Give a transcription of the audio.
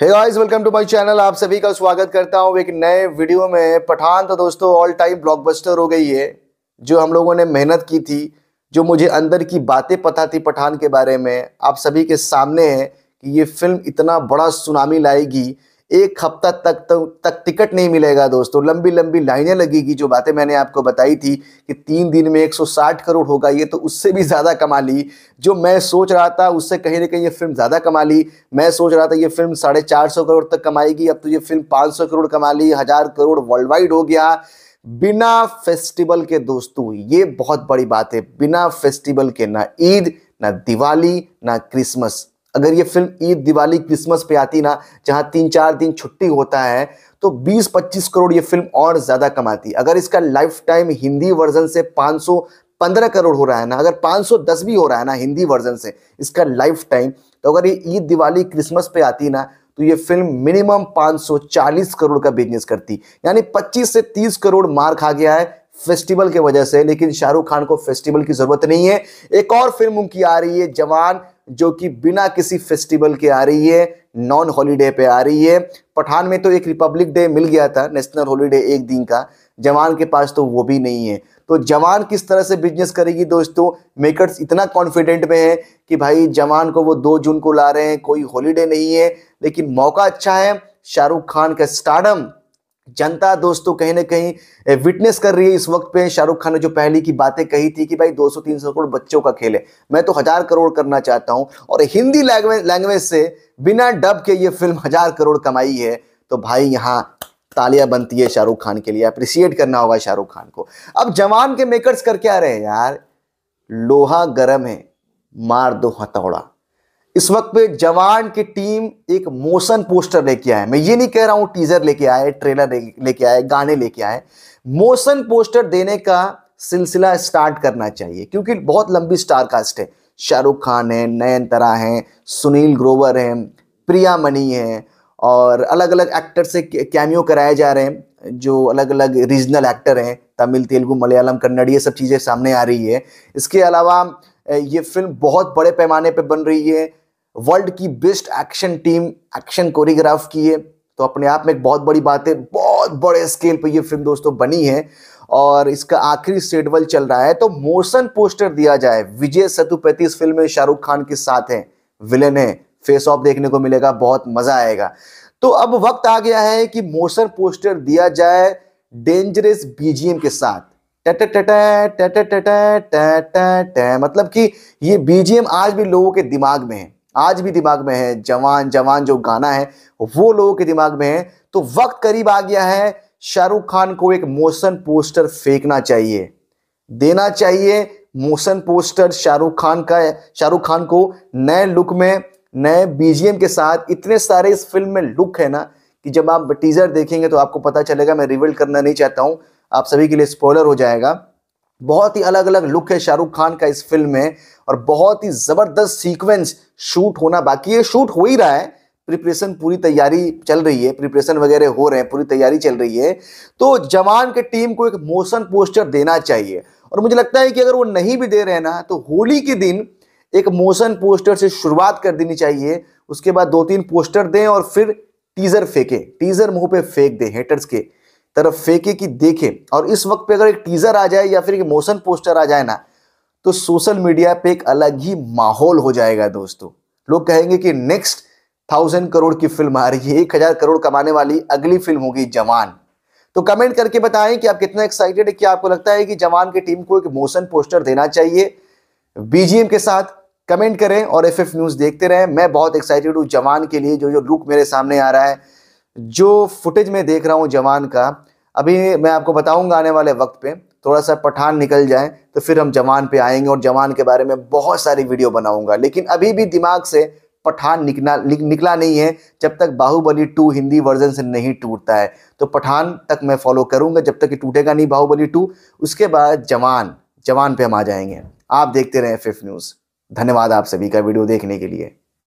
hey guys welcome to my channel आप सभी का स्वागत करता हूँ एक नए वीडियो में पठान तो दोस्तों ऑल टाइम ब्लॉकबस्टर हो गई है जो हम लोगों ने मेहनत की थी जो मुझे अंदर की बातें पता थी पठान के बारे में आप सभी के सामने है कि ये फिल्म इतना बड़ा सुनामी लाएगी एक हफ्ता तक तो तक टिकट नहीं मिलेगा दोस्तों लंबी लंबी लाइनें लगेगी जो बातें मैंने आपको बताई थी कि तीन दिन में 160 करोड़ होगा ये तो उससे भी ज़्यादा कमा ली जो मैं सोच रहा था उससे कहीं ना कहीं ये फिल्म ज़्यादा कमा ली मैं सोच रहा था ये फिल्म साढ़े चार सौ करोड़ तक कमाएगी अब तो ये फिल्म पाँच सौ करोड़ कमा ली हज़ार करोड़ वर्ल्ड वाइड हो गया बिना फेस्टिवल के दोस्तों ये बहुत बड़ी बात है बिना फेस्टिवल के ना ईद ना दिवाली ना क्रिसमस अगर ये फिल्म ईद दिवाली क्रिसमस पे आती ना जहाँ तीन चार दिन छुट्टी होता है तो 20-25 करोड़ ये फिल्म और ज़्यादा कमाती अगर इसका लाइफ टाइम हिंदी वर्जन से 500 पंद्रह करोड़ हो रहा है ना अगर 510 भी हो रहा है ना हिंदी वर्जन से इसका लाइफ टाइम तो अगर ये ईद दिवाली क्रिसमस पे आती ना तो ये फिल्म मिनिमम 540 करोड़ का बिजनेस करती यानी 25 से 30 करोड़ मार खा गया है फेस्टिवल के वजह से लेकिन शाहरुख खान को फेस्टिवल की जरूरत नहीं है एक और फिल्म उनकी आ रही है जवान जो कि बिना किसी फेस्टिवल के आ रही है नॉन हॉलीडे पे आ रही है पठान में तो एक रिपब्लिक डे मिल गया था नेशनल हॉलीडे एक दिन का जवान के पास तो वो भी नहीं है तो जवान किस तरह से बिजनेस करेगी दोस्तों मेकर्स इतना कॉन्फिडेंट में है कि भाई जवान को वो दो जून को ला रहे हैं कोई हॉलीडे नहीं है लेकिन मौका अच्छा है शाहरुख खान का स्टार्डम जनता दोस्तों कहीं ना कहीं विटनेस कर रही है इस वक्त पे शाहरुख खान ने जो पहले की बातें कही थी कि भाई 200-300 करोड़ बच्चों का खेल है मैं तो हजार करोड़ करना चाहता हूं और हिंदी लैंग्वेज लैंग्वेज से बिना डब के ये फिल्म हजार करोड़ कमाई है तो भाई यहाँ तालियां बनती है शाहरुख खान के लिए अप्रिसिएट करना होगा शाहरुख खान को अब जवान के मेकर्स करके आ रहे हैं यार लोहा गर्म है मार दो हथौड़ा इस वक्त पे जवान की टीम एक मोशन पोस्टर लेके आए मैं ये नहीं कह रहा हूँ टीजर लेके आए ट्रेलर लेके आए गाने लेके आए मोशन पोस्टर देने का सिलसिला स्टार्ट करना चाहिए क्योंकि बहुत लंबी स्टार कास्ट है शाहरुख खान है नयनतरा हैं सुनील ग्रोवर हैं प्रिया मणि हैं और अलग अलग एक्टर से कैमियो कराए जा रहे हैं जो अलग अलग रीजनल एक्टर हैं तमिल तेलुगु मलयालम कन्नड़ ये सब चीज़ें सामने आ रही है इसके अलावा ये फिल्म बहुत बड़े पैमाने पे बन रही है वर्ल्ड की best action team action choreograph की है तो अपने आप में एक बहुत बड़ी बात है बहुत बड़े स्केल पर यह फिल्म दोस्तों बनी है और इसका आखिरी शेडवल चल रहा है तो मोशन पोस्टर दिया जाए विजय सतुपति इस फिल्म में शाहरुख खान के साथ हैं विलन है फेस ऑफ देखने को मिलेगा बहुत मजा आएगा तो अब वक्त आ गया है कि मोशन पोस्टर दिया जाए डेंजरस बीजीएम के साथ मतलब कि ये बीजीएम आज भी लोगों के दिमाग में है आज भी दिमाग में है जवान जवान जो गाना है वो लोगों के दिमाग में है तो वक्त करीब आ गया है शाहरुख खान को एक मोशन पोस्टर फेंकना चाहिए देना चाहिए मोशन पोस्टर शाहरुख खान का शाहरुख खान को नए लुक में नए बीजीएम के साथ इतने सारे इस फिल्म में लुक है ना कि जब आप टीजर देखेंगे तो आपको पता चलेगा मैं रिवील करना नहीं चाहता हूं आप सभी के लिए स्पॉइलर हो जाएगा बहुत ही अलग अलग लुक है शाहरुख खान का इस फिल्म में और बहुत ही ज़बरदस्त सीक्वेंस शूट होना बाकी है शूट हो ही रहा है प्रिपरेशन पूरी तैयारी चल रही है प्रिपरेशन वगैरह हो रहे हैं पूरी तैयारी चल रही है तो जवान के टीम को एक मोशन पोस्टर देना चाहिए और मुझे लगता है कि अगर वो नहीं भी दे रहे ना तो होली के दिन एक मोशन पोस्टर से शुरुआत कर देनी चाहिए उसके बाद दो तीन पोस्टर दें और फिर टीजर फेंकें टीजर मुंह पे फेंक दें हेटर्स के तरफ फेंके कि देखें और इस वक्त पे अगर एक टीजर आ जाए या फिर एक मोशन पोस्टर आ जाए ना तो सोशल मीडिया पे एक अलग ही माहौल हो जाएगा दोस्तों लोग कहेंगे कि नेक्स्ट थाउजेंड करोड़ की फिल्म आ रही है एक हजार करोड़ कमाने वाली अगली फिल्म होगी जवान तो कमेंट करके बताएं कि आप कितना एक्साइटेड है कि आपको लगता है कि जवान की टीम को एक मोशन पोस्टर देना चाहिए बीजीएम के साथ कमेंट करें और एफएफ न्यूज़ देखते रहें मैं बहुत एक्साइटेड हूं जवान के लिए जो जो लुक मेरे सामने आ रहा है जो फुटेज में देख रहा हूँ जवान का अभी मैं आपको बताऊंगा आने वाले वक्त पे थोड़ा सा पठान निकल जाए तो फिर हम जवान पे आएंगे और जवान के बारे में बहुत सारी वीडियो बनाऊंगा लेकिन अभी भी दिमाग से पठान निकला निकला नहीं है जब तक बाहुबली टू हिंदी वर्जन से नहीं टूटता है तो पठान तक मैं फॉलो करूंगा जब तक कि टूटेगा नहीं बाहुबली टू उसके बाद जवान जवान पे हम आ जाएंगे आप देखते रहें फिफ्थ न्यूज़ धन्यवाद आप सभी का वीडियो देखने के लिए